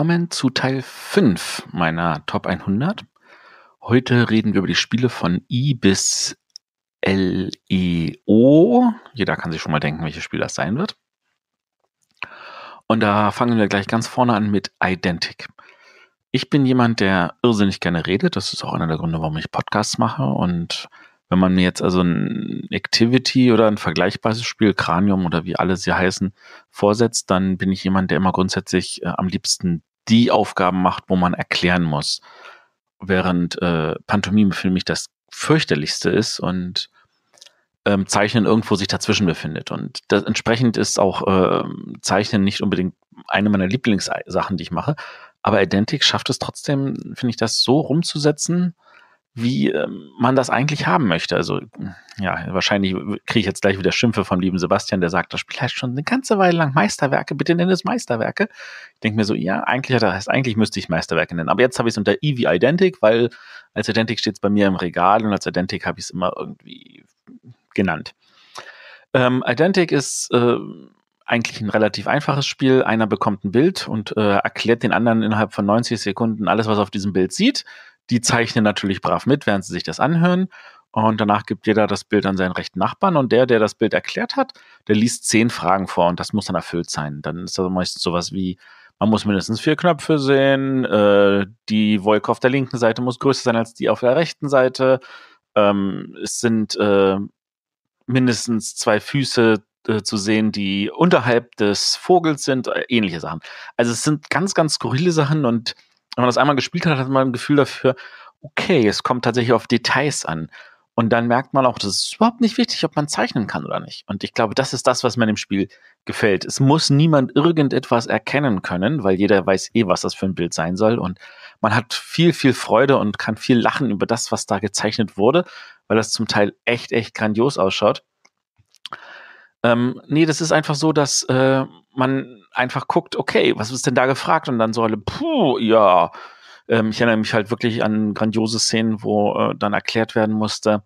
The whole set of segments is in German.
willkommen zu Teil 5 meiner Top 100. Heute reden wir über die Spiele von I bis LEO. Jeder kann sich schon mal denken, welches Spiel das sein wird. Und da fangen wir gleich ganz vorne an mit Identic. Ich bin jemand, der irrsinnig gerne redet. Das ist auch einer der Gründe, warum ich Podcasts mache. Und wenn man mir jetzt also ein Activity oder ein vergleichbares Spiel, Cranium oder wie alle sie heißen, vorsetzt, dann bin ich jemand, der immer grundsätzlich äh, am liebsten die Aufgaben macht, wo man erklären muss. Während äh, Pantomime für mich das fürchterlichste ist und ähm, Zeichnen irgendwo sich dazwischen befindet. Und das, entsprechend ist auch äh, Zeichnen nicht unbedingt eine meiner Lieblingssachen, die ich mache. Aber Identic schafft es trotzdem, finde ich, das so rumzusetzen, wie ähm, man das eigentlich haben möchte. Also ja, wahrscheinlich kriege ich jetzt gleich wieder Schimpfe vom lieben Sebastian, der sagt, das Spiel heißt schon eine ganze Weile lang Meisterwerke, bitte nenn es Meisterwerke. Ich denke mir so, ja, eigentlich hat das heißt, eigentlich müsste ich Meisterwerke nennen. Aber jetzt habe ich es unter E wie Identic, weil als Identic steht es bei mir im Regal und als Identic habe ich es immer irgendwie genannt. Ähm, Identic ist äh, eigentlich ein relativ einfaches Spiel. Einer bekommt ein Bild und äh, erklärt den anderen innerhalb von 90 Sekunden alles, was er auf diesem Bild sieht. Die zeichnen natürlich brav mit, während sie sich das anhören. Und danach gibt jeder das Bild an seinen rechten Nachbarn und der, der das Bild erklärt hat, der liest zehn Fragen vor und das muss dann erfüllt sein. Dann ist das meistens sowas wie, man muss mindestens vier Knöpfe sehen, äh, die Wolke auf der linken Seite muss größer sein als die auf der rechten Seite, ähm, es sind äh, mindestens zwei Füße äh, zu sehen, die unterhalb des Vogels sind, äh, ähnliche Sachen. Also es sind ganz, ganz skurrile Sachen und wenn man das einmal gespielt hat, hat man ein Gefühl dafür, okay, es kommt tatsächlich auf Details an. Und dann merkt man auch, das ist überhaupt nicht wichtig, ob man zeichnen kann oder nicht. Und ich glaube, das ist das, was mir im Spiel gefällt. Es muss niemand irgendetwas erkennen können, weil jeder weiß eh, was das für ein Bild sein soll. Und man hat viel, viel Freude und kann viel lachen über das, was da gezeichnet wurde, weil das zum Teil echt, echt grandios ausschaut. Ähm, nee, das ist einfach so, dass äh, man einfach guckt, okay, was ist denn da gefragt? Und dann so alle, puh, ja. Ähm, ich erinnere mich halt wirklich an grandiose Szenen, wo äh, dann erklärt werden musste,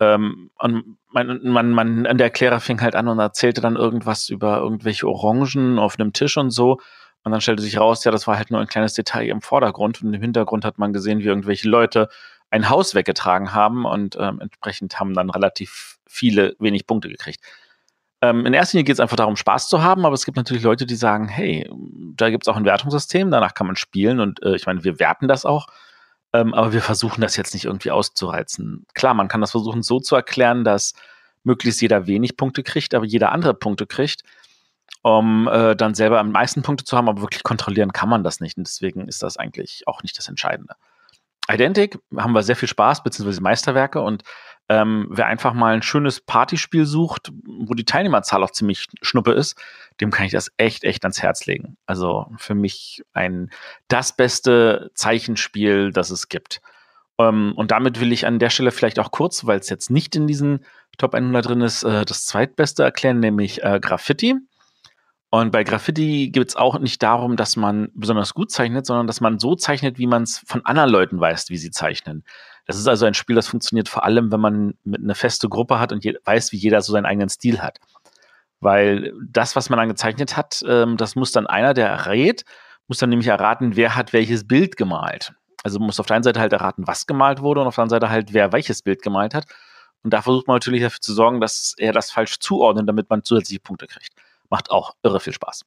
ähm, und man, man, man, der Erklärer fing halt an und erzählte dann irgendwas über irgendwelche Orangen auf einem Tisch und so. Und dann stellte sich raus, ja, das war halt nur ein kleines Detail im Vordergrund. Und im Hintergrund hat man gesehen, wie irgendwelche Leute ein Haus weggetragen haben und ähm, entsprechend haben dann relativ viele wenig Punkte gekriegt. Ähm, in erster Linie geht es einfach darum, Spaß zu haben, aber es gibt natürlich Leute, die sagen, hey, da gibt es auch ein Wertungssystem, danach kann man spielen und äh, ich meine, wir werten das auch, ähm, aber wir versuchen das jetzt nicht irgendwie auszureizen. Klar, man kann das versuchen so zu erklären, dass möglichst jeder wenig Punkte kriegt, aber jeder andere Punkte kriegt, um äh, dann selber am meisten Punkte zu haben, aber wirklich kontrollieren kann man das nicht und deswegen ist das eigentlich auch nicht das Entscheidende. Identic haben wir sehr viel Spaß, beziehungsweise Meisterwerke und ähm, wer einfach mal ein schönes Partyspiel sucht, wo die Teilnehmerzahl auch ziemlich schnuppe ist, dem kann ich das echt, echt ans Herz legen. Also für mich ein das beste Zeichenspiel, das es gibt. Ähm, und damit will ich an der Stelle vielleicht auch kurz, weil es jetzt nicht in diesen Top 100 drin ist, äh, das zweitbeste erklären, nämlich äh, Graffiti. Und bei Graffiti geht es auch nicht darum, dass man besonders gut zeichnet, sondern dass man so zeichnet, wie man es von anderen Leuten weiß, wie sie zeichnen. Das ist also ein Spiel, das funktioniert vor allem, wenn man mit eine feste Gruppe hat und weiß, wie jeder so seinen eigenen Stil hat. Weil das, was man dann gezeichnet hat, ähm, das muss dann einer, der rät, muss dann nämlich erraten, wer hat welches Bild gemalt. Also muss auf der einen Seite halt erraten, was gemalt wurde und auf der anderen Seite halt, wer welches Bild gemalt hat. Und da versucht man natürlich dafür zu sorgen, dass er das falsch zuordnet, damit man zusätzliche Punkte kriegt. Macht auch irre viel Spaß.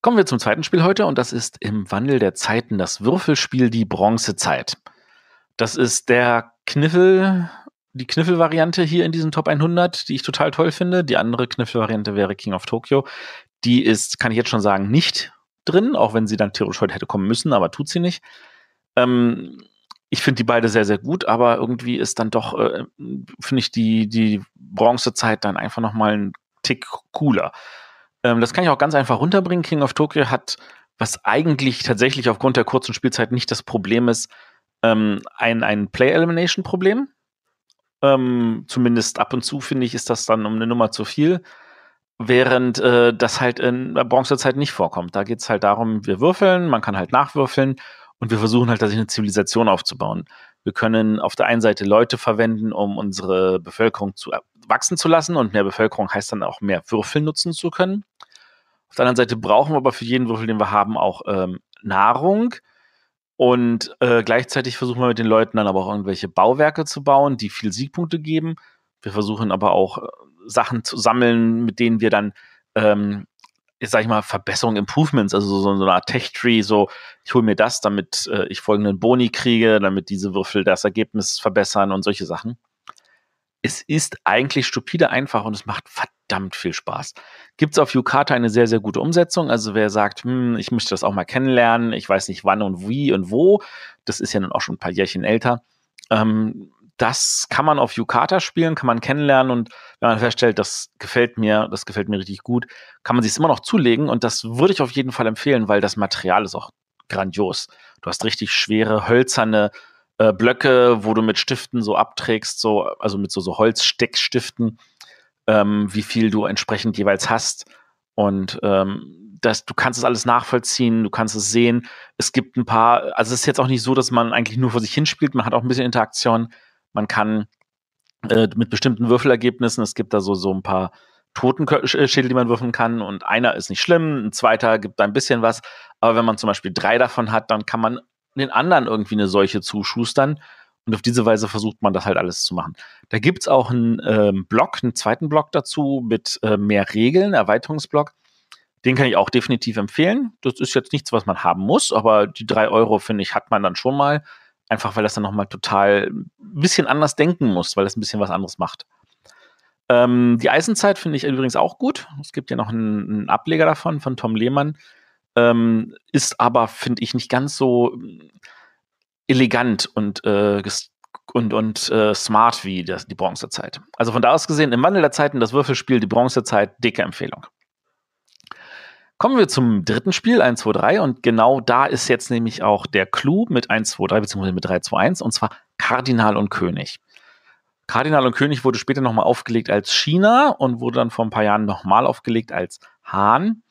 Kommen wir zum zweiten Spiel heute und das ist im Wandel der Zeiten das Würfelspiel Die Bronzezeit. Das ist der Kniffel, die Kniffel-Variante hier in diesem Top 100, die ich total toll finde. Die andere Kniffel-Variante wäre King of Tokyo. Die ist, kann ich jetzt schon sagen, nicht drin, auch wenn sie dann theoretisch heute hätte kommen müssen, aber tut sie nicht. Ähm, ich finde die beide sehr, sehr gut, aber irgendwie ist dann doch, äh, finde ich, die, die Bronzezeit dann einfach nochmal einen Tick cooler. Ähm, das kann ich auch ganz einfach runterbringen. King of Tokyo hat, was eigentlich tatsächlich aufgrund der kurzen Spielzeit nicht das Problem ist, ähm, ein, ein Play-Elimination-Problem. Ähm, zumindest ab und zu, finde ich, ist das dann um eine Nummer zu viel. Während äh, das halt in der Bronzezeit nicht vorkommt. Da geht es halt darum, wir würfeln, man kann halt nachwürfeln und wir versuchen halt, dass sich eine Zivilisation aufzubauen. Wir können auf der einen Seite Leute verwenden, um unsere Bevölkerung zu äh, wachsen zu lassen und mehr Bevölkerung heißt dann auch mehr Würfel nutzen zu können. Auf der anderen Seite brauchen wir aber für jeden Würfel, den wir haben, auch ähm, Nahrung. Und äh, gleichzeitig versuchen wir mit den Leuten dann aber auch irgendwelche Bauwerke zu bauen, die viel Siegpunkte geben. Wir versuchen aber auch äh, Sachen zu sammeln, mit denen wir dann, ähm, jetzt sag ich mal, Verbesserungen, Improvements, also so, so eine Art Tech-Tree, so ich hole mir das, damit äh, ich folgenden Boni kriege, damit diese Würfel das Ergebnis verbessern und solche Sachen es ist eigentlich stupide einfach und es macht verdammt viel Spaß. Gibt es auf Yukata eine sehr, sehr gute Umsetzung? Also wer sagt, hm, ich möchte das auch mal kennenlernen, ich weiß nicht wann und wie und wo, das ist ja nun auch schon ein paar Jährchen älter. Ähm, das kann man auf Yukata spielen, kann man kennenlernen und wenn man feststellt, das gefällt mir, das gefällt mir richtig gut, kann man sich immer noch zulegen und das würde ich auf jeden Fall empfehlen, weil das Material ist auch grandios. Du hast richtig schwere, hölzerne, äh, Blöcke, wo du mit Stiften so abträgst, so, also mit so, so Holzsteckstiften, ähm, wie viel du entsprechend jeweils hast. Und ähm, das, du kannst es alles nachvollziehen, du kannst es sehen. Es gibt ein paar, also es ist jetzt auch nicht so, dass man eigentlich nur vor sich hinspielt, man hat auch ein bisschen Interaktion. Man kann äh, mit bestimmten Würfelergebnissen, es gibt da so, so ein paar Totenschädel, die man würfeln kann und einer ist nicht schlimm, ein zweiter gibt da ein bisschen was, aber wenn man zum Beispiel drei davon hat, dann kann man den anderen irgendwie eine solche zuschustern. Und auf diese Weise versucht man das halt alles zu machen. Da gibt es auch einen ähm, Blog, einen zweiten Blog dazu mit äh, mehr Regeln, Erweiterungsblog. Den kann ich auch definitiv empfehlen. Das ist jetzt nichts, was man haben muss, aber die drei Euro, finde ich, hat man dann schon mal. Einfach weil das dann nochmal total ein bisschen anders denken muss, weil das ein bisschen was anderes macht. Ähm, die Eisenzeit finde ich übrigens auch gut. Es gibt ja noch einen, einen Ableger davon von Tom Lehmann ähm, ist aber, finde ich, nicht ganz so mm, elegant und, äh, und, und äh, smart wie das, die Bronzezeit. Also von da aus gesehen, im Wandel der Zeiten, das Würfelspiel, die Bronzezeit, dicke Empfehlung. Kommen wir zum dritten Spiel, 1, 2, 3. Und genau da ist jetzt nämlich auch der Clou mit 1, 2, 3 beziehungsweise mit 3, 2, 1 und zwar Kardinal und König. Kardinal und König wurde später nochmal aufgelegt als China und wurde dann vor ein paar Jahren nochmal aufgelegt als Hahn.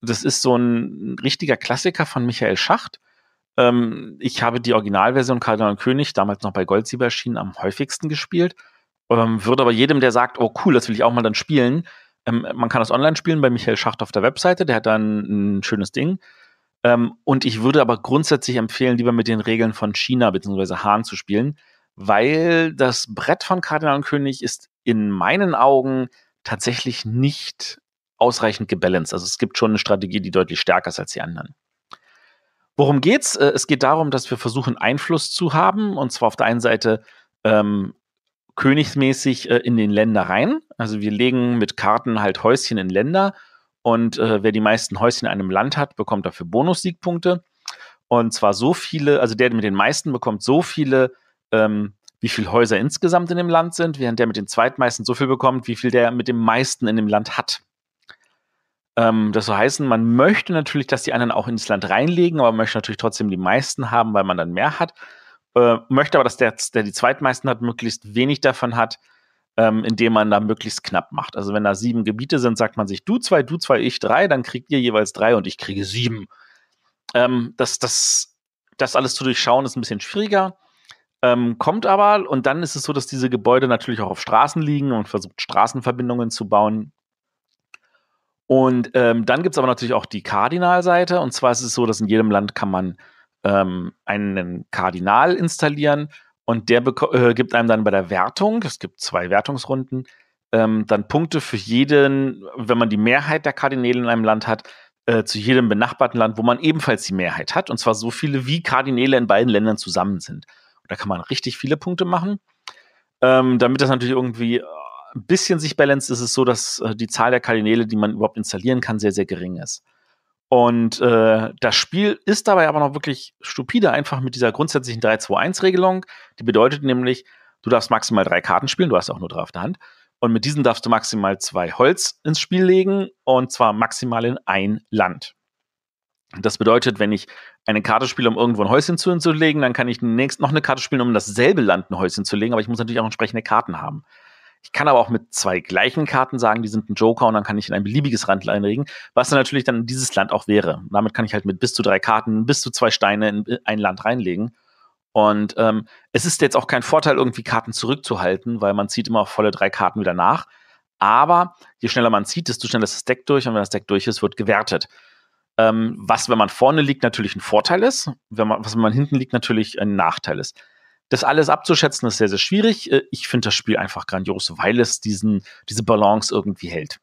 Das ist so ein richtiger Klassiker von Michael Schacht. Ähm, ich habe die Originalversion Kardinal und König damals noch bei Goldsieber erschienen am häufigsten gespielt. Ähm, würde aber jedem, der sagt, oh cool, das will ich auch mal dann spielen, ähm, man kann das online spielen bei Michael Schacht auf der Webseite, der hat dann ein schönes Ding. Ähm, und ich würde aber grundsätzlich empfehlen, lieber mit den Regeln von China bzw. Hahn zu spielen, weil das Brett von Kardinal und König ist in meinen Augen tatsächlich nicht ausreichend gebalanced. Also es gibt schon eine Strategie, die deutlich stärker ist als die anderen. Worum geht's? Äh, es geht darum, dass wir versuchen, Einfluss zu haben, und zwar auf der einen Seite ähm, königsmäßig äh, in den Länder rein. Also wir legen mit Karten halt Häuschen in Länder und äh, wer die meisten Häuschen in einem Land hat, bekommt dafür Bonussiegpunkte. Und zwar so viele, also der mit den meisten bekommt so viele, ähm, wie viele Häuser insgesamt in dem Land sind, während der mit den zweitmeisten so viel bekommt, wie viel der mit dem meisten in dem Land hat. Ähm, das so heißen, man möchte natürlich, dass die anderen auch ins Land reinlegen, aber man möchte natürlich trotzdem die meisten haben, weil man dann mehr hat. Äh, möchte aber, dass der, der die zweitmeisten hat, möglichst wenig davon hat, ähm, indem man da möglichst knapp macht. Also wenn da sieben Gebiete sind, sagt man sich, du zwei, du zwei, ich drei, dann kriegt ihr jeweils drei und ich kriege sieben. Ähm, das, das, das alles zu durchschauen ist ein bisschen schwieriger. Ähm, kommt aber, und dann ist es so, dass diese Gebäude natürlich auch auf Straßen liegen und versucht, Straßenverbindungen zu bauen. Und ähm, dann gibt es aber natürlich auch die Kardinalseite. Und zwar ist es so, dass in jedem Land kann man ähm, einen Kardinal installieren und der äh, gibt einem dann bei der Wertung, es gibt zwei Wertungsrunden, ähm, dann Punkte für jeden, wenn man die Mehrheit der Kardinäle in einem Land hat, äh, zu jedem benachbarten Land, wo man ebenfalls die Mehrheit hat. Und zwar so viele, wie Kardinäle in beiden Ländern zusammen sind. Und da kann man richtig viele Punkte machen. Ähm, damit das natürlich irgendwie ein bisschen sich balanced, ist es so, dass äh, die Zahl der Kardinäle, die man überhaupt installieren kann, sehr, sehr gering ist. Und äh, das Spiel ist dabei aber noch wirklich stupide, einfach mit dieser grundsätzlichen 3-2-1-Regelung. Die bedeutet nämlich, du darfst maximal drei Karten spielen, du hast auch nur drei auf der Hand. Und mit diesen darfst du maximal zwei Holz ins Spiel legen, und zwar maximal in ein Land. Das bedeutet, wenn ich eine Karte spiele, um irgendwo ein Häuschen zu hinzulegen, dann kann ich nächst noch eine Karte spielen, um in dasselbe Land ein Häuschen zu legen, aber ich muss natürlich auch entsprechende Karten haben. Ich kann aber auch mit zwei gleichen Karten sagen, die sind ein Joker und dann kann ich in ein beliebiges Land reinlegen, was dann natürlich dann dieses Land auch wäre. damit kann ich halt mit bis zu drei Karten, bis zu zwei Steine in ein Land reinlegen. Und ähm, es ist jetzt auch kein Vorteil, irgendwie Karten zurückzuhalten, weil man zieht immer volle drei Karten wieder nach. Aber je schneller man zieht, desto schneller ist das Deck durch und wenn das Deck durch ist, wird gewertet. Ähm, was, wenn man vorne liegt, natürlich ein Vorteil ist, wenn man, was, wenn man hinten liegt, natürlich ein Nachteil ist das alles abzuschätzen ist sehr, sehr schwierig. Äh, ich finde das Spiel einfach grandios, weil es diesen, diese Balance irgendwie hält.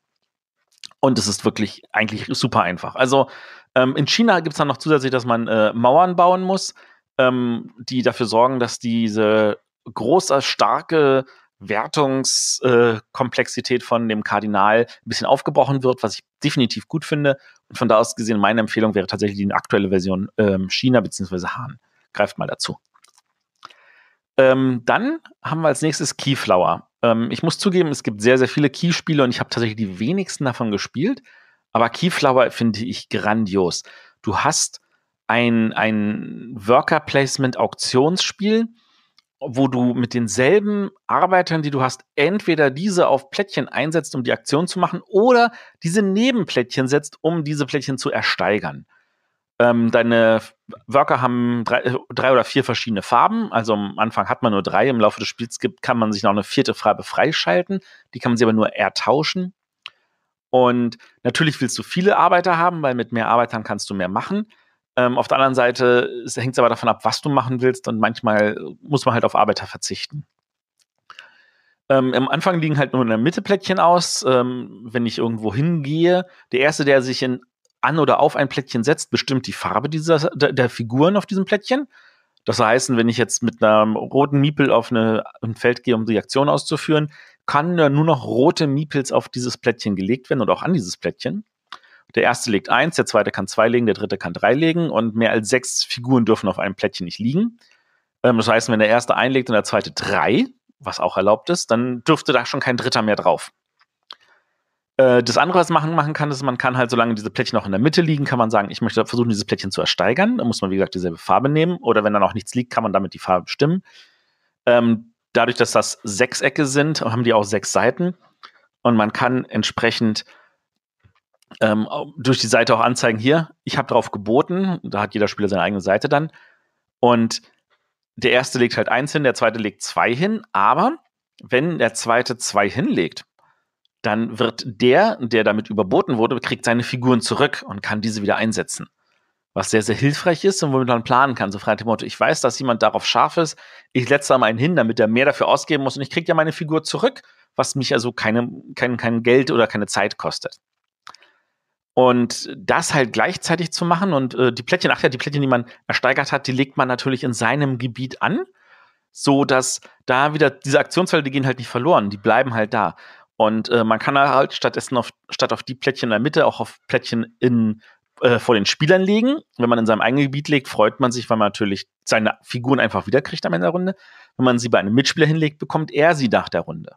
Und es ist wirklich eigentlich super einfach. Also ähm, in China gibt es dann noch zusätzlich, dass man äh, Mauern bauen muss, ähm, die dafür sorgen, dass diese große, starke Wertungskomplexität äh, von dem Kardinal ein bisschen aufgebrochen wird, was ich definitiv gut finde. Und von da aus gesehen, meine Empfehlung wäre tatsächlich die aktuelle Version äh, China bzw. Hahn. Greift mal dazu. Ähm, dann haben wir als nächstes Keyflower. Ähm, ich muss zugeben, es gibt sehr, sehr viele Key-Spiele und ich habe tatsächlich die wenigsten davon gespielt. Aber Keyflower finde ich grandios. Du hast ein, ein Worker-Placement-Auktionsspiel, wo du mit denselben Arbeitern, die du hast, entweder diese auf Plättchen einsetzt, um die Aktion zu machen, oder diese Nebenplättchen setzt, um diese Plättchen zu ersteigern. Ähm, deine Worker haben drei, äh, drei, oder vier verschiedene Farben. Also am Anfang hat man nur drei. Im Laufe des Spiels gibt, kann man sich noch eine vierte Farbe freischalten. Die kann man sich aber nur ertauschen. Und natürlich willst du viele Arbeiter haben, weil mit mehr Arbeitern kannst du mehr machen. Ähm, auf der anderen Seite hängt es aber davon ab, was du machen willst. Und manchmal muss man halt auf Arbeiter verzichten. Ähm, am Anfang liegen halt nur in der Mitte Plättchen aus. Ähm, wenn ich irgendwo hingehe, der Erste, der sich in an oder auf ein Plättchen setzt, bestimmt die Farbe dieser, der, der Figuren auf diesem Plättchen. Das heißt, wenn ich jetzt mit einem roten Miepel auf eine, ein Feld gehe, um die Aktion auszuführen, kann nur noch rote Miepels auf dieses Plättchen gelegt werden oder auch an dieses Plättchen. Der erste legt eins, der zweite kann zwei legen, der dritte kann drei legen und mehr als sechs Figuren dürfen auf einem Plättchen nicht liegen. Ähm, das heißt, wenn der erste einlegt und der zweite drei, was auch erlaubt ist, dann dürfte da schon kein dritter mehr drauf. Äh, das andere, was man machen, kann, ist, man kann halt, solange diese Plättchen noch in der Mitte liegen, kann man sagen, ich möchte versuchen, dieses Plättchen zu ersteigern. Da muss man, wie gesagt, dieselbe Farbe nehmen. Oder wenn dann auch nichts liegt, kann man damit die Farbe bestimmen. Ähm, dadurch, dass das Sechsecke sind, haben die auch sechs Seiten. Und man kann entsprechend ähm, durch die Seite auch anzeigen, hier, ich habe darauf geboten, da hat jeder Spieler seine eigene Seite dann. Und der erste legt halt eins hin, der zweite legt zwei hin, aber wenn der zweite zwei hinlegt, dann wird der, der damit überboten wurde, kriegt seine Figuren zurück und kann diese wieder einsetzen. Was sehr, sehr hilfreich ist und womit man planen kann. So frei dem Motto, ich weiß, dass jemand darauf scharf ist, ich setze da mal einen hin, damit er mehr dafür ausgeben muss und ich kriege ja meine Figur zurück, was mich also keine, kein, kein Geld oder keine Zeit kostet. Und das halt gleichzeitig zu machen und äh, die Plättchen, ach ja, die Plättchen, die man ersteigert hat, die legt man natürlich in seinem Gebiet an, so dass da wieder diese Aktionsfelder, die gehen halt nicht verloren, die bleiben halt da. Und äh, man kann halt stattdessen auf, statt auf die Plättchen in der Mitte auch auf Plättchen in, äh, vor den Spielern legen. Wenn man in seinem eigenen Gebiet legt, freut man sich, weil man natürlich seine Figuren einfach wiederkriegt am Ende der Runde. Wenn man sie bei einem Mitspieler hinlegt, bekommt er sie nach der Runde.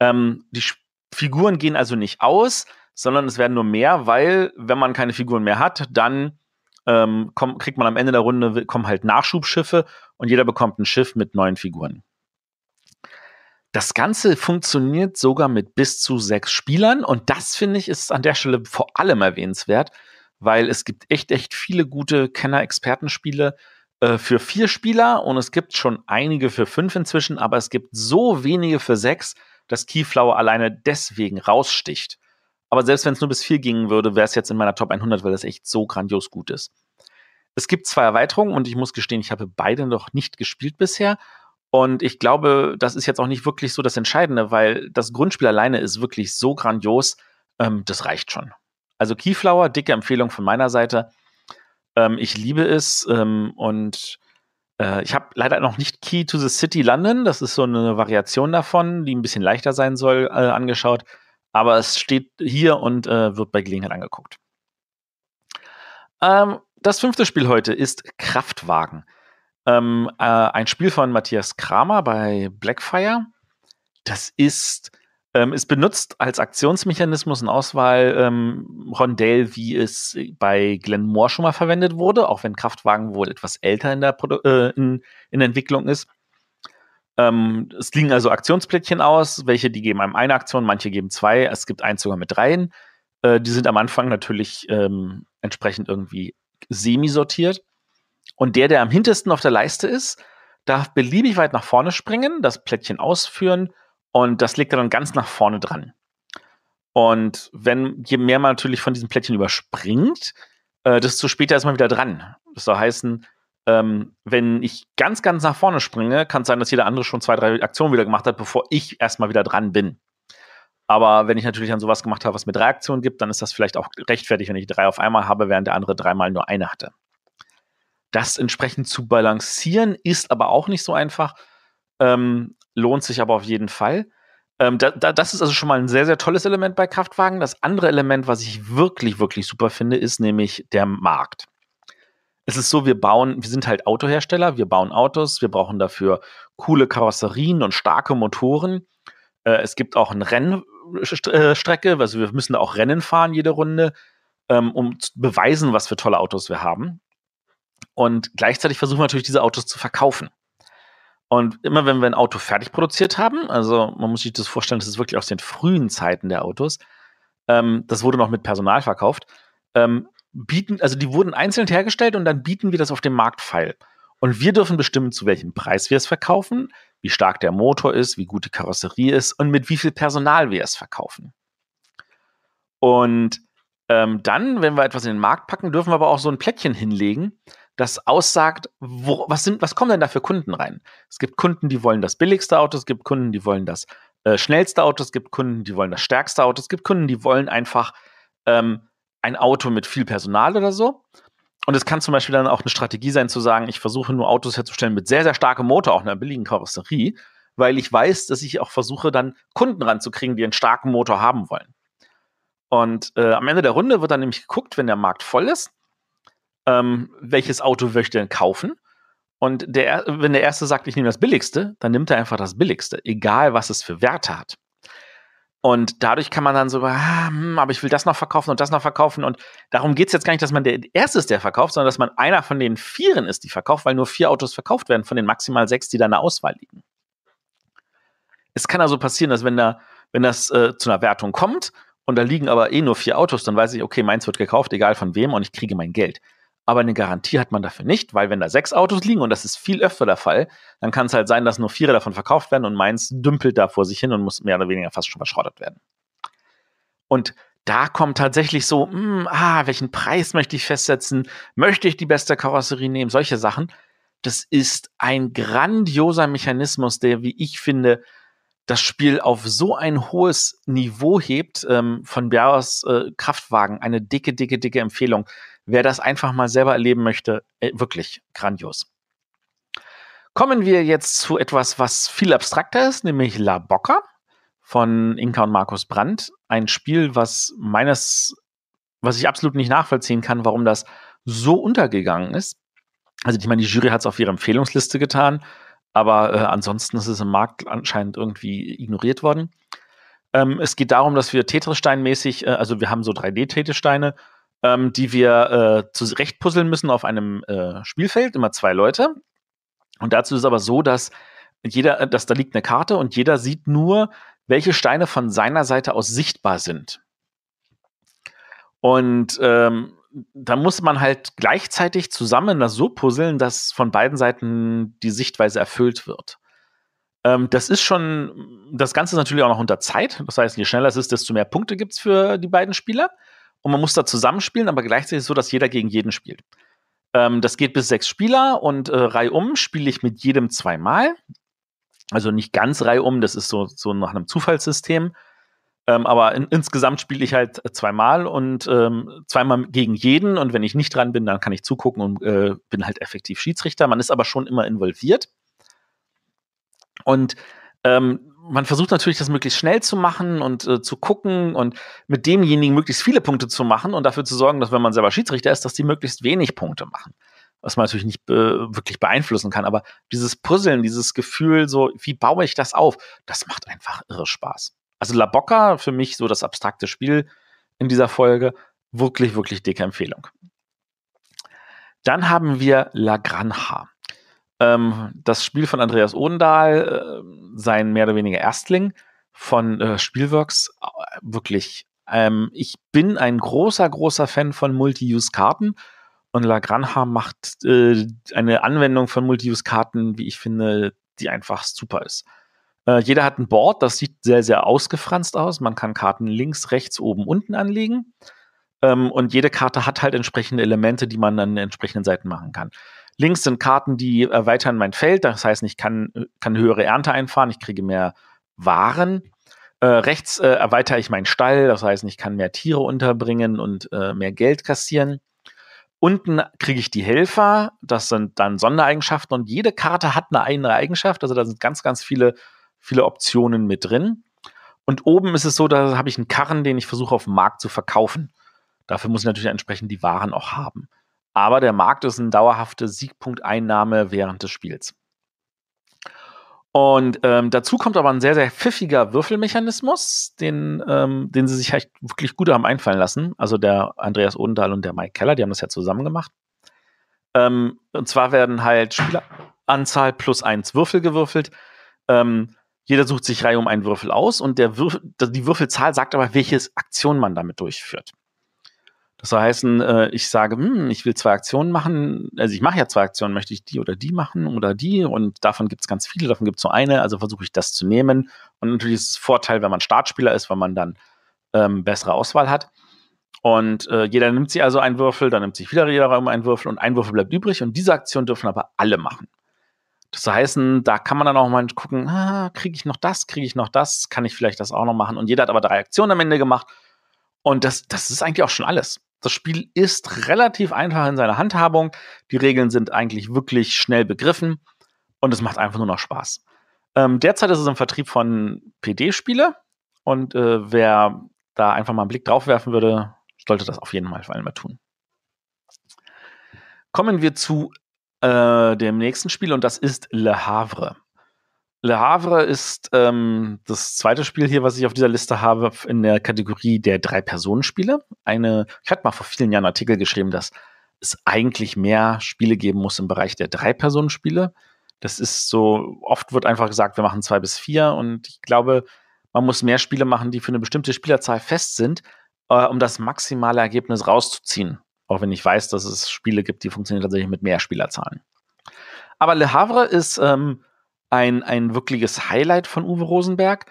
Ähm, die Sch Figuren gehen also nicht aus, sondern es werden nur mehr, weil wenn man keine Figuren mehr hat, dann ähm, komm, kriegt man am Ende der Runde kommen halt Nachschubschiffe und jeder bekommt ein Schiff mit neuen Figuren. Das Ganze funktioniert sogar mit bis zu sechs Spielern und das finde ich ist an der Stelle vor allem erwähnenswert, weil es gibt echt, echt viele gute Kenner-Expertenspiele äh, für vier Spieler und es gibt schon einige für fünf inzwischen, aber es gibt so wenige für sechs, dass Keyflower alleine deswegen raussticht. Aber selbst wenn es nur bis vier gingen würde, wäre es jetzt in meiner Top 100, weil das echt so grandios gut ist. Es gibt zwei Erweiterungen und ich muss gestehen, ich habe beide noch nicht gespielt bisher. Und ich glaube, das ist jetzt auch nicht wirklich so das Entscheidende, weil das Grundspiel alleine ist wirklich so grandios, ähm, das reicht schon. Also Keyflower, dicke Empfehlung von meiner Seite. Ähm, ich liebe es ähm, und äh, ich habe leider noch nicht Key to the City London, das ist so eine Variation davon, die ein bisschen leichter sein soll, äh, angeschaut. Aber es steht hier und äh, wird bei Gelegenheit angeguckt. Ähm, das fünfte Spiel heute ist Kraftwagen. Ähm, äh, ein Spiel von Matthias Kramer bei Blackfire. Das ist, ähm, ist benutzt als Aktionsmechanismus und Auswahl ähm, Rondell, wie es bei Glenmore schon mal verwendet wurde, auch wenn Kraftwagen wohl etwas älter in der, Produ äh, in, in Entwicklung ist. Ähm, es liegen also Aktionsplättchen aus, welche die geben einem eine Aktion, manche geben zwei, es gibt eins sogar mit dreien. Äh, die sind am Anfang natürlich ähm, entsprechend irgendwie semi-sortiert. Und der, der am hintersten auf der Leiste ist, darf beliebig weit nach vorne springen, das Plättchen ausführen und das legt er dann ganz nach vorne dran. Und wenn, je mehr man natürlich von diesen Plättchen überspringt, äh, desto später ist man wieder dran. Das soll heißen, ähm, wenn ich ganz, ganz nach vorne springe, kann es sein, dass jeder andere schon zwei, drei Aktionen wieder gemacht hat, bevor ich erstmal wieder dran bin. Aber wenn ich natürlich dann sowas gemacht habe, was mir drei Aktionen gibt, dann ist das vielleicht auch rechtfertigt, wenn ich drei auf einmal habe, während der andere dreimal nur eine hatte das entsprechend zu balancieren ist aber auch nicht so einfach. Ähm, lohnt sich aber auf jeden Fall. Ähm, da, da, das ist also schon mal ein sehr, sehr tolles Element bei Kraftwagen. Das andere Element, was ich wirklich, wirklich super finde, ist nämlich der Markt. Es ist so, wir bauen, wir sind halt Autohersteller, wir bauen Autos, wir brauchen dafür coole Karosserien und starke Motoren. Äh, es gibt auch eine Rennstrecke, äh, also wir müssen da auch Rennen fahren jede Runde, ähm, um zu beweisen, was für tolle Autos wir haben. Und gleichzeitig versuchen wir natürlich, diese Autos zu verkaufen. Und immer wenn wir ein Auto fertig produziert haben, also man muss sich das vorstellen, das ist wirklich aus den frühen Zeiten der Autos, ähm, das wurde noch mit Personal verkauft, ähm, bieten, also die wurden einzeln hergestellt und dann bieten wir das auf dem Markt feil. Und wir dürfen bestimmen, zu welchem Preis wir es verkaufen, wie stark der Motor ist, wie gut die Karosserie ist und mit wie viel Personal wir es verkaufen. Und ähm, dann, wenn wir etwas in den Markt packen, dürfen wir aber auch so ein Plättchen hinlegen, das aussagt, wo, was, sind, was kommen denn da für Kunden rein? Es gibt Kunden, die wollen das billigste Auto, es gibt Kunden, die wollen das äh, schnellste Auto, es gibt Kunden, die wollen das stärkste Auto, es gibt Kunden, die wollen einfach ähm, ein Auto mit viel Personal oder so. Und es kann zum Beispiel dann auch eine Strategie sein, zu sagen, ich versuche nur Autos herzustellen mit sehr, sehr starkem Motor, auch einer billigen Karosserie, weil ich weiß, dass ich auch versuche, dann Kunden ranzukriegen, die einen starken Motor haben wollen. Und äh, am Ende der Runde wird dann nämlich geguckt, wenn der Markt voll ist, ähm, welches Auto möchte denn kaufen? Und der, wenn der Erste sagt, ich nehme das Billigste, dann nimmt er einfach das Billigste, egal was es für Werte hat. Und dadurch kann man dann so, ah, hm, aber ich will das noch verkaufen und das noch verkaufen. Und darum geht es jetzt gar nicht, dass man der Erste ist, der verkauft, sondern dass man einer von den Vieren ist, die verkauft, weil nur vier Autos verkauft werden von den maximal sechs, die da in der Auswahl liegen. Es kann also passieren, dass wenn, da, wenn das äh, zu einer Wertung kommt und da liegen aber eh nur vier Autos, dann weiß ich, okay, meins wird gekauft, egal von wem, und ich kriege mein Geld aber eine Garantie hat man dafür nicht, weil wenn da sechs Autos liegen und das ist viel öfter der Fall, dann kann es halt sein, dass nur vier davon verkauft werden und meins dümpelt da vor sich hin und muss mehr oder weniger fast schon verschrottet werden. Und da kommt tatsächlich so, mh, hm, ah, welchen Preis möchte ich festsetzen? Möchte ich die beste Karosserie nehmen? Solche Sachen. Das ist ein grandioser Mechanismus, der, wie ich finde, das Spiel auf so ein hohes Niveau hebt. Ähm, von Biaos äh, Kraftwagen eine dicke, dicke, dicke Empfehlung Wer das einfach mal selber erleben möchte, äh, wirklich grandios. Kommen wir jetzt zu etwas, was viel abstrakter ist, nämlich La Bocca von Inka und Markus Brandt. Ein Spiel, was meines, was ich absolut nicht nachvollziehen kann, warum das so untergegangen ist. Also ich meine, die Jury hat es auf ihre Empfehlungsliste getan, aber äh, ansonsten ist es im Markt anscheinend irgendwie ignoriert worden. Ähm, es geht darum, dass wir Tetrissteinmäßig, äh, also wir haben so 3D-Tetrissteine ähm, die wir äh, zurechtpuzzeln müssen auf einem äh, Spielfeld, immer zwei Leute. Und dazu ist aber so, dass jeder, äh, dass da liegt eine Karte und jeder sieht nur, welche Steine von seiner Seite aus sichtbar sind. Und ähm, da muss man halt gleichzeitig zusammen das so puzzeln, dass von beiden Seiten die Sichtweise erfüllt wird. Ähm, das ist schon, das Ganze ist natürlich auch noch unter Zeit. Das heißt, je schneller es ist, desto mehr Punkte gibt es für die beiden Spieler und man muss da zusammenspielen, aber gleichzeitig so, dass jeder gegen jeden spielt. Ähm, das geht bis sechs Spieler und äh, reihum spiele ich mit jedem zweimal. Also nicht ganz reihum, das ist so, so nach einem Zufallssystem. Ähm, aber in, insgesamt spiele ich halt äh, zweimal und ähm, zweimal gegen jeden. Und wenn ich nicht dran bin, dann kann ich zugucken und äh, bin halt effektiv Schiedsrichter. Man ist aber schon immer involviert. Und ähm, man versucht natürlich, das möglichst schnell zu machen und äh, zu gucken und mit demjenigen möglichst viele Punkte zu machen und dafür zu sorgen, dass wenn man selber Schiedsrichter ist, dass die möglichst wenig Punkte machen. Was man natürlich nicht äh, wirklich beeinflussen kann. Aber dieses Puzzeln, dieses Gefühl, so, wie baue ich das auf, das macht einfach irre Spaß. Also La Bocca, für mich so das abstrakte Spiel in dieser Folge, wirklich, wirklich dicke Empfehlung. Dann haben wir La Granja. Ähm, das Spiel von Andreas Odendahl, äh, sein mehr oder weniger Erstling von äh, Spielworks, äh, wirklich. Ähm, ich bin ein großer, großer Fan von Multi-Use-Karten. Und La Granja macht äh, eine Anwendung von Multi-Use-Karten, wie ich finde, die einfach super ist. Äh, jeder hat ein Board, das sieht sehr, sehr ausgefranst aus. Man kann Karten links, rechts, oben, unten anlegen. Ähm, und jede Karte hat halt entsprechende Elemente, die man an entsprechenden Seiten machen kann. Links sind Karten, die erweitern äh, mein Feld. Das heißt, ich kann, äh, kann höhere Ernte einfahren, ich kriege mehr Waren. Äh, rechts äh, erweitere ich meinen Stall, das heißt, ich kann mehr Tiere unterbringen und äh, mehr Geld kassieren. Unten kriege ich die Helfer, das sind dann Sondereigenschaften und jede Karte hat eine eigene Eigenschaft, also da sind ganz, ganz viele, viele Optionen mit drin. Und oben ist es so, da habe ich einen Karren, den ich versuche auf dem Markt zu verkaufen. Dafür muss ich natürlich entsprechend die Waren auch haben aber der Markt ist eine dauerhafte Siegpunkteinnahme während des Spiels. Und ähm, dazu kommt aber ein sehr, sehr pfiffiger Würfelmechanismus, den, ähm, den sie sich halt wirklich gut haben einfallen lassen. Also der Andreas Odendahl und der Mike Keller, die haben das ja zusammen gemacht. Ähm, und zwar werden halt Spieleranzahl plus eins Würfel gewürfelt. Ähm, jeder sucht sich Reihe um einen Würfel aus und der Würfel, die Würfelzahl sagt aber, welche Aktion man damit durchführt. Das soll heißen, äh, ich sage, hm, ich will zwei Aktionen machen, also ich mache ja zwei Aktionen, möchte ich die oder die machen oder die und davon gibt es ganz viele, davon gibt es nur eine, also versuche ich das zu nehmen. Und natürlich ist es Vorteil, wenn man Startspieler ist, weil man dann ähm, bessere Auswahl hat. Und äh, jeder nimmt sich also einen Würfel, dann nimmt sich wieder jeder um einen Würfel und ein Würfel bleibt übrig und diese Aktion dürfen aber alle machen. Das heißen, da kann man dann auch mal gucken, ah, kriege ich noch das, kriege ich noch das, kann ich vielleicht das auch noch machen. Und jeder hat aber drei Aktionen am Ende gemacht. Und das, das ist eigentlich auch schon alles. Das Spiel ist relativ einfach in seiner Handhabung. Die Regeln sind eigentlich wirklich schnell begriffen und es macht einfach nur noch Spaß. Ähm, derzeit ist es im Vertrieb von PD-Spiele und äh, wer da einfach mal einen Blick drauf werfen würde, sollte das auf jeden Fall mal tun. Kommen wir zu äh, dem nächsten Spiel und das ist Le Havre. Le Havre ist ähm, das zweite Spiel hier, was ich auf dieser Liste habe, in der Kategorie der Drei-Personen-Spiele. Eine, ich hatte mal vor vielen Jahren einen Artikel geschrieben, dass es eigentlich mehr Spiele geben muss im Bereich der Drei-Personen-Spiele. Das ist so, oft wird einfach gesagt, wir machen zwei bis vier und ich glaube, man muss mehr Spiele machen, die für eine bestimmte Spielerzahl fest sind, äh, um das maximale Ergebnis rauszuziehen. Auch wenn ich weiß, dass es Spiele gibt, die funktionieren tatsächlich mit mehr Spielerzahlen. Aber Le Havre ist ähm, ein, ein wirkliches Highlight von Uwe Rosenberg.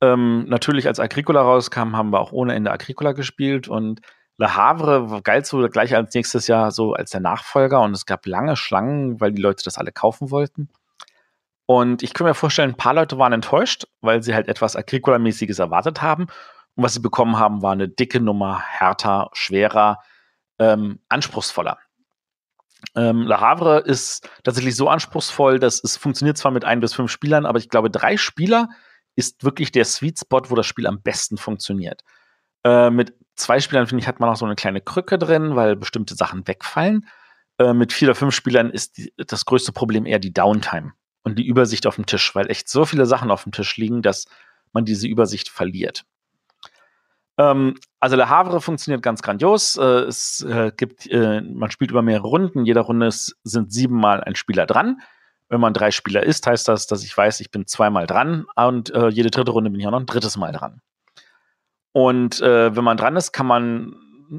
Ähm, natürlich, als Agricola rauskam, haben wir auch ohne Ende Agricola gespielt und Le Havre galt so gleich als nächstes Jahr so als der Nachfolger und es gab lange Schlangen, weil die Leute das alle kaufen wollten. Und ich kann mir vorstellen, ein paar Leute waren enttäuscht, weil sie halt etwas Agricola-mäßiges erwartet haben. Und was sie bekommen haben, war eine dicke Nummer, härter, schwerer, ähm, anspruchsvoller. Ähm, Le Havre ist tatsächlich so anspruchsvoll, dass es funktioniert zwar mit ein bis fünf Spielern, aber ich glaube, drei Spieler ist wirklich der Sweet Spot, wo das Spiel am besten funktioniert. Äh, mit zwei Spielern, finde ich, hat man auch so eine kleine Krücke drin, weil bestimmte Sachen wegfallen. Äh, mit vier oder fünf Spielern ist die, das größte Problem eher die Downtime und die Übersicht auf dem Tisch, weil echt so viele Sachen auf dem Tisch liegen, dass man diese Übersicht verliert. Ähm, also Le Havre funktioniert ganz grandios. Äh, es äh, gibt, äh, man spielt über mehrere Runden. Jeder Runde ist, sind siebenmal ein Spieler dran. Wenn man drei Spieler ist, heißt das, dass ich weiß, ich bin zweimal dran und äh, jede dritte Runde bin ich auch noch ein drittes Mal dran. Und äh, wenn man dran ist, kann man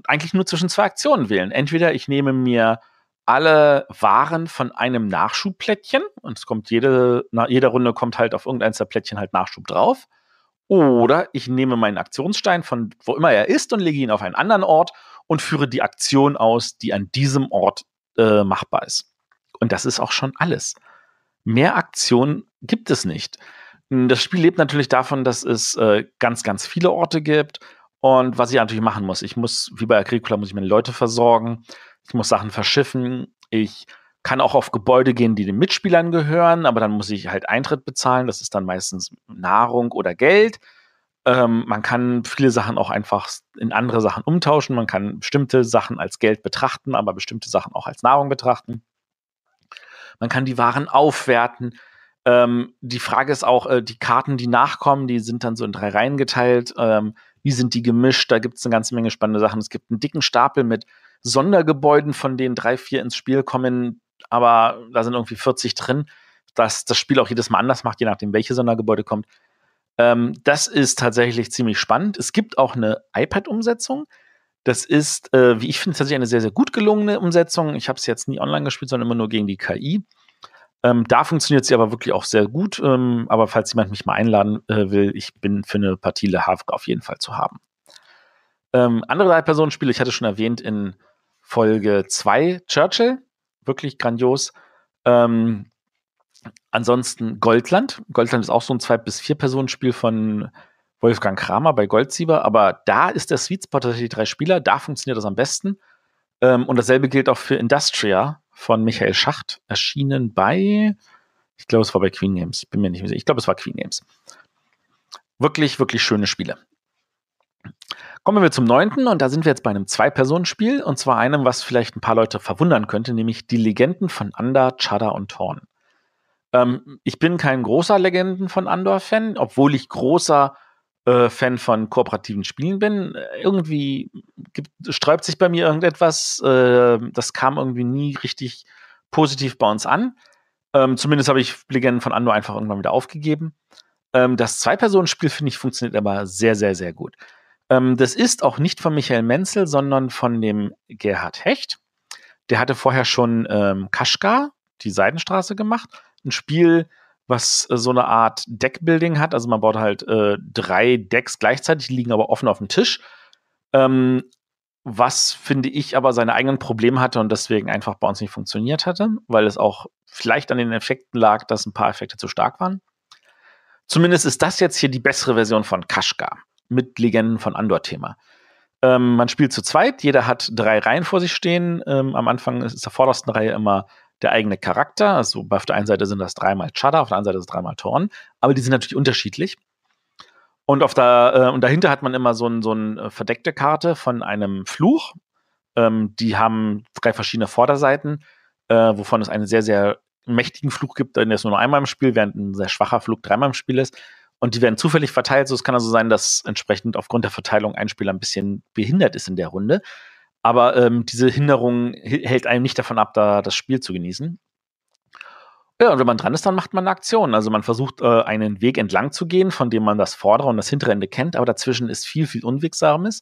eigentlich nur zwischen zwei Aktionen wählen. Entweder ich nehme mir alle Waren von einem Nachschubplättchen und es kommt jede, nach jeder Runde kommt halt auf irgendeins der Plättchen halt Nachschub drauf oder ich nehme meinen Aktionsstein von wo immer er ist und lege ihn auf einen anderen Ort und führe die Aktion aus, die an diesem Ort äh, machbar ist. Und das ist auch schon alles. Mehr Aktionen gibt es nicht. Hm, das Spiel lebt natürlich davon, dass es äh, ganz, ganz viele Orte gibt. Und was ich natürlich machen muss, ich muss, wie bei Agricola, muss ich meine Leute versorgen. Ich muss Sachen verschiffen. Ich kann auch auf Gebäude gehen, die den Mitspielern gehören, aber dann muss ich halt Eintritt bezahlen. Das ist dann meistens Nahrung oder Geld. Ähm, man kann viele Sachen auch einfach in andere Sachen umtauschen. Man kann bestimmte Sachen als Geld betrachten, aber bestimmte Sachen auch als Nahrung betrachten. Man kann die Waren aufwerten. Ähm, die Frage ist auch, äh, die Karten, die nachkommen, die sind dann so in drei Reihen geteilt. Ähm, wie sind die gemischt? Da gibt es eine ganze Menge spannende Sachen. Es gibt einen dicken Stapel mit Sondergebäuden, von denen drei, vier ins Spiel kommen, aber da sind irgendwie 40 drin, dass das Spiel auch jedes Mal anders macht, je nachdem, welche Sondergebäude kommt. Ähm, das ist tatsächlich ziemlich spannend. Es gibt auch eine iPad-Umsetzung. Das ist, äh, wie ich finde, tatsächlich eine sehr, sehr gut gelungene Umsetzung. Ich habe es jetzt nie online gespielt, sondern immer nur gegen die KI. Ähm, da funktioniert sie aber wirklich auch sehr gut. Ähm, aber falls jemand mich mal einladen äh, will, ich bin für eine Partie Le Havre auf jeden Fall zu haben. Ähm, andere drei personen ich hatte schon erwähnt in Folge 2, Churchill wirklich grandios. Ähm, ansonsten Goldland. Goldland ist auch so ein zwei bis vier Personen Spiel von Wolfgang Kramer bei Goldsieber, aber da ist der Sweet Spot tatsächlich drei Spieler, da funktioniert das am besten. Ähm, und dasselbe gilt auch für Industria von Michael Schacht, erschienen bei, ich glaube, es war bei Queen Games, ich bin mir nicht sicher, ich glaube, es war Queen Games. Wirklich, wirklich schöne Spiele. Kommen wir zum neunten und da sind wir jetzt bei einem Zwei-Personen-Spiel und zwar einem, was vielleicht ein paar Leute verwundern könnte, nämlich die Legenden von Andor, Chada und Thorn. Ähm, ich bin kein großer Legenden von Andor-Fan, obwohl ich großer äh, Fan von kooperativen Spielen bin. Irgendwie gibt, sträubt sich bei mir irgendetwas. Äh, das kam irgendwie nie richtig positiv bei uns an. Ähm, zumindest habe ich Legenden von Andor einfach irgendwann wieder aufgegeben. Ähm, das Zwei-Personen-Spiel, finde ich, funktioniert aber sehr, sehr, sehr gut. Ähm, das ist auch nicht von Michael Menzel, sondern von dem Gerhard Hecht. Der hatte vorher schon ähm, Kaschgar, die Seidenstraße, gemacht. Ein Spiel, was äh, so eine Art Deckbuilding hat. Also man baut halt äh, drei Decks gleichzeitig, die liegen aber offen auf dem Tisch. Ähm, was, finde ich, aber seine eigenen Probleme hatte und deswegen einfach bei uns nicht funktioniert hatte, weil es auch vielleicht an den Effekten lag, dass ein paar Effekte zu stark waren. Zumindest ist das jetzt hier die bessere Version von Kashgar mit Legenden von Andor-Thema. Ähm, man spielt zu zweit, jeder hat drei Reihen vor sich stehen. Ähm, am Anfang ist, ist der vordersten Reihe immer der eigene Charakter. Also auf der einen Seite sind das dreimal Chadda, auf der anderen Seite ist es dreimal Thorn, aber die sind natürlich unterschiedlich. Und, auf der, äh, und dahinter hat man immer so eine so ein äh, verdeckte Karte von einem Fluch. Ähm, die haben drei verschiedene Vorderseiten, äh, wovon es einen sehr, sehr mächtigen Fluch gibt, der ist nur noch einmal im Spiel, während ein sehr schwacher Flug dreimal im Spiel ist und die werden zufällig verteilt. So, es kann also sein, dass entsprechend aufgrund der Verteilung ein Spieler ein bisschen behindert ist in der Runde. Aber ähm, diese Hinderung hält einem nicht davon ab, da das Spiel zu genießen. Ja, und wenn man dran ist, dann macht man eine Aktion. Also man versucht, äh, einen Weg entlang zu gehen, von dem man das vordere und das hintere Ende kennt, aber dazwischen ist viel, viel Unwegsames.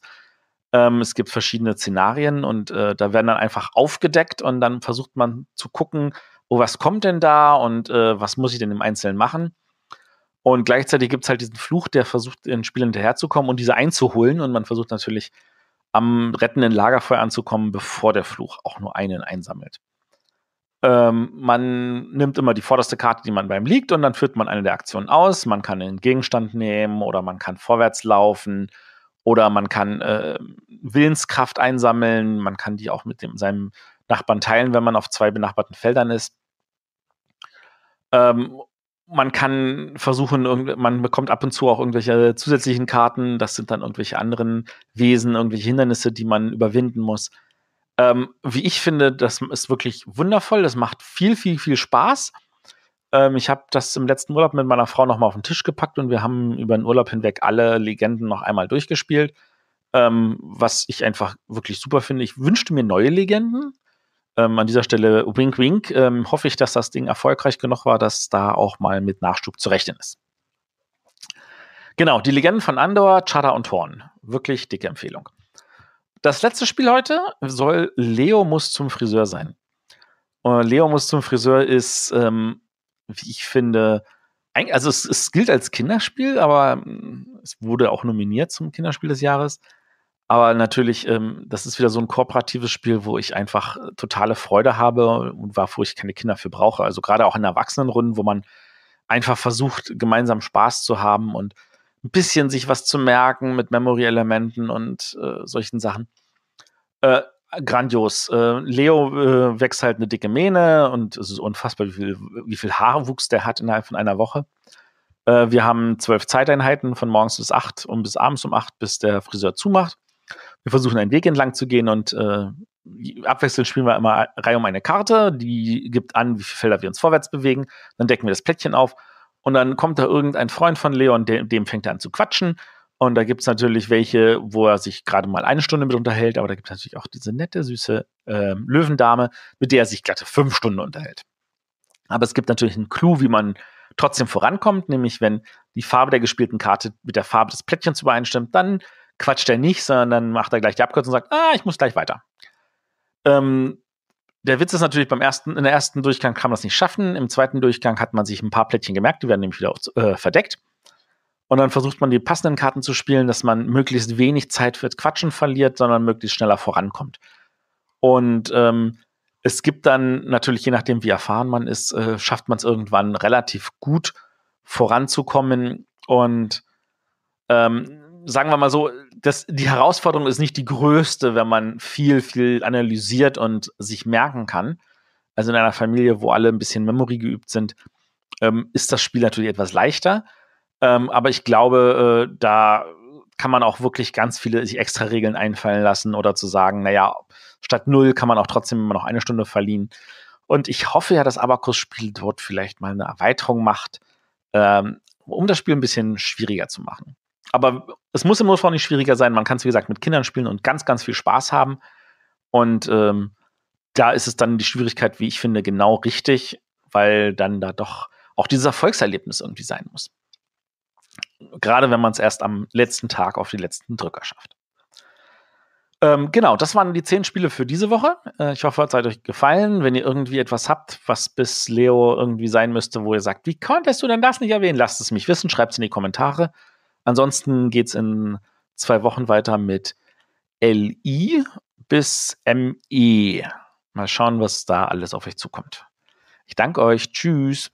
Ähm, es gibt verschiedene Szenarien und äh, da werden dann einfach aufgedeckt und dann versucht man zu gucken, oh, was kommt denn da und äh, was muss ich denn im Einzelnen machen? Und gleichzeitig gibt es halt diesen Fluch, der versucht, den Spielern hinterherzukommen und diese einzuholen. Und man versucht natürlich, am rettenden Lagerfeuer anzukommen, bevor der Fluch auch nur einen einsammelt. Ähm, man nimmt immer die vorderste Karte, die man beim liegt, und dann führt man eine der Aktionen aus. Man kann einen Gegenstand nehmen oder man kann vorwärts laufen oder man kann äh, Willenskraft einsammeln. Man kann die auch mit dem, seinem Nachbarn teilen, wenn man auf zwei benachbarten Feldern ist. Ähm, man kann versuchen, man bekommt ab und zu auch irgendwelche zusätzlichen Karten. Das sind dann irgendwelche anderen Wesen, irgendwelche Hindernisse, die man überwinden muss. Ähm, wie ich finde, das ist wirklich wundervoll. Das macht viel, viel, viel Spaß. Ähm, ich habe das im letzten Urlaub mit meiner Frau nochmal auf den Tisch gepackt und wir haben über den Urlaub hinweg alle Legenden noch einmal durchgespielt. Ähm, was ich einfach wirklich super finde. Ich wünschte mir neue Legenden. Ähm, an dieser Stelle wink wink, ähm, hoffe ich, dass das Ding erfolgreich genug war, dass da auch mal mit Nachschub zu rechnen ist. Genau, die Legenden von Andor, Chada und Horn. Wirklich dicke Empfehlung. Das letzte Spiel heute soll Leo muss zum Friseur sein. Uh, Leo muss zum Friseur ist, ähm, wie ich finde, also es, es, gilt als Kinderspiel, aber ähm, es wurde auch nominiert zum Kinderspiel des Jahres. Aber natürlich, ähm, das ist wieder so ein kooperatives Spiel, wo ich einfach äh, totale Freude habe und wo ich keine Kinder für brauche. Also gerade auch in Erwachsenenrunden, wo man einfach versucht, gemeinsam Spaß zu haben und ein bisschen sich was zu merken mit Memory-Elementen und äh, solchen Sachen. Äh, grandios. Äh, Leo äh, wächst halt eine dicke Mähne und es ist unfassbar, wie viel, wie viel Haarwuchs der hat innerhalb von einer Woche. Äh, wir haben zwölf Zeiteinheiten von morgens bis acht und bis abends um acht, bis der Friseur zumacht wir versuchen einen Weg entlang zu gehen und äh, abwechselnd spielen wir immer Reihe um eine Karte, die gibt an, wie viele Felder wir uns vorwärts bewegen, dann decken wir das Plättchen auf und dann kommt da irgendein Freund von Leon, dem, dem fängt er an zu quatschen. Und da gibt es natürlich welche, wo er sich gerade mal eine Stunde mit unterhält, aber da gibt es natürlich auch diese nette, süße äh, Löwendame, mit der er sich glatte fünf Stunden unterhält. Aber es gibt natürlich einen Clou, wie man trotzdem vorankommt, nämlich wenn die Farbe der gespielten Karte mit der Farbe des Plättchens übereinstimmt, dann quatscht er nicht, sondern dann macht er gleich die Abkürzung und sagt, ah, ich muss gleich weiter. Ähm, der Witz ist natürlich, beim ersten, in der ersten Durchgang kann man das nicht schaffen. Im zweiten Durchgang hat man sich ein paar Plättchen gemerkt, die werden nämlich wieder äh, verdeckt. Und dann versucht man, die passenden Karten zu spielen, dass man möglichst wenig Zeit fürs Quatschen verliert, sondern möglichst schneller vorankommt. Und ähm, es gibt dann natürlich, je nachdem, wie erfahren man ist, äh, schafft man es irgendwann relativ gut voranzukommen. Und ähm, sagen wir mal so, das, die Herausforderung ist nicht die größte, wenn man viel, viel analysiert und sich merken kann. Also in einer Familie, wo alle ein bisschen Memory geübt sind, ähm, ist das Spiel natürlich etwas leichter. Ähm, aber ich glaube, äh, da kann man auch wirklich ganz viele sich extra Regeln einfallen lassen oder zu sagen, naja, statt null kann man auch trotzdem immer noch eine Stunde verliehen. Und ich hoffe ja, dass Abacus-Spiel dort vielleicht mal eine Erweiterung macht, ähm, um das Spiel ein bisschen schwieriger zu machen aber es muss im Notfall nicht schwieriger sein. Man kann es, wie gesagt, mit Kindern spielen und ganz, ganz viel Spaß haben. Und ähm, da ist es dann die Schwierigkeit, wie ich finde, genau richtig, weil dann da doch auch dieses Erfolgserlebnis irgendwie sein muss. Gerade wenn man es erst am letzten Tag auf die letzten Drücker schafft. Ähm, genau, das waren die zehn Spiele für diese Woche. Äh, ich hoffe, es hat euch gefallen. Wenn ihr irgendwie etwas habt, was bis Leo irgendwie sein müsste, wo ihr sagt, wie konntest du denn das nicht erwähnen? Lasst es mich wissen, schreibt es in die Kommentare. Ansonsten geht es in zwei Wochen weiter mit LI bis ME. Mal schauen, was da alles auf euch zukommt. Ich danke euch. Tschüss.